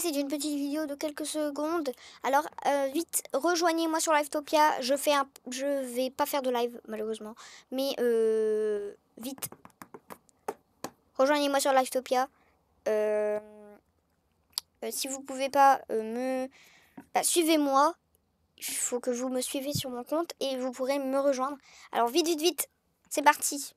c'est une petite vidéo de quelques secondes. Alors, euh, vite, rejoignez-moi sur Livetopia. Je fais un... je vais pas faire de live, malheureusement. Mais euh, vite, rejoignez-moi sur Livetopia. Euh, si vous pouvez pas me... Bah, suivez-moi. Il faut que vous me suivez sur mon compte et vous pourrez me rejoindre. Alors, vite, vite, vite, c'est parti